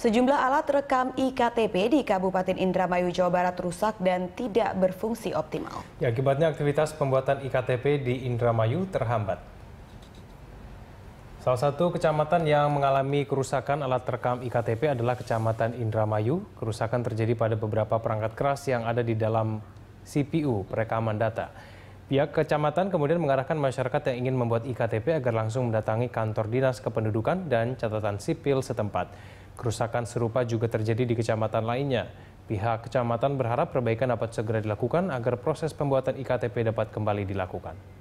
Sejumlah alat rekam IKTP di Kabupaten Indramayu, Jawa Barat rusak dan tidak berfungsi optimal. Ya, akibatnya aktivitas pembuatan IKTP di Indramayu terhambat. Salah satu kecamatan yang mengalami kerusakan alat rekam IKTP adalah Kecamatan Indramayu. Kerusakan terjadi pada beberapa perangkat keras yang ada di dalam CPU perekaman data. Pihak kecamatan kemudian mengarahkan masyarakat yang ingin membuat IKTP agar langsung mendatangi kantor dinas kependudukan dan catatan sipil setempat. Kerusakan serupa juga terjadi di kecamatan lainnya. Pihak kecamatan berharap perbaikan dapat segera dilakukan agar proses pembuatan IKTP dapat kembali dilakukan.